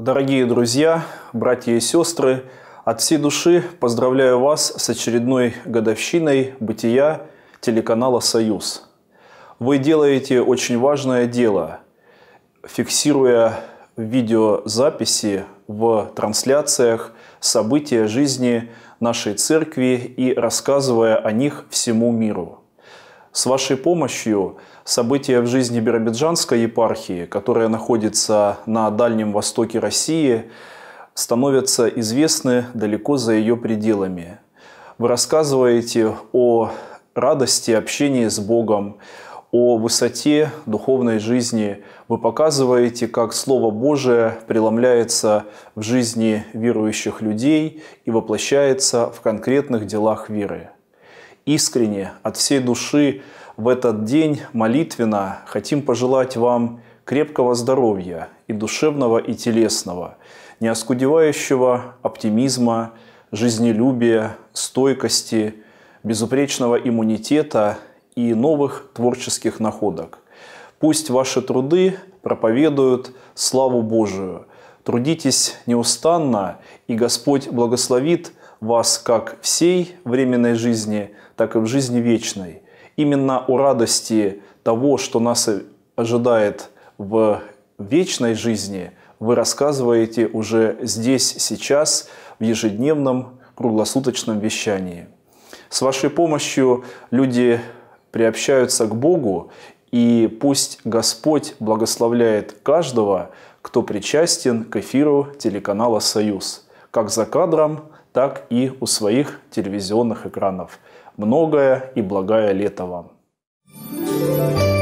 Дорогие друзья, братья и сестры, от всей души поздравляю вас с очередной годовщиной бытия телеканала «Союз». Вы делаете очень важное дело, фиксируя видеозаписи в трансляциях события жизни нашей церкви и рассказывая о них всему миру – с вашей помощью события в жизни Биробиджанской епархии, которая находится на Дальнем Востоке России, становятся известны далеко за ее пределами. Вы рассказываете о радости общения с Богом, о высоте духовной жизни. Вы показываете, как Слово Божие преломляется в жизни верующих людей и воплощается в конкретных делах веры искренне, от всей души в этот день молитвенно хотим пожелать вам крепкого здоровья и душевного, и телесного, неоскудевающего оптимизма, жизнелюбия, стойкости, безупречного иммунитета и новых творческих находок. Пусть ваши труды проповедуют славу Божию, Трудитесь неустанно, и Господь благословит вас как всей временной жизни, так и в жизни вечной. Именно у радости того, что нас ожидает в вечной жизни, вы рассказываете уже здесь, сейчас, в ежедневном круглосуточном вещании. С вашей помощью люди приобщаются к Богу и пусть Господь благословляет каждого, кто причастен к эфиру телеканала «Союз», как за кадром, так и у своих телевизионных экранов. Многое и благая лето вам! Thank you.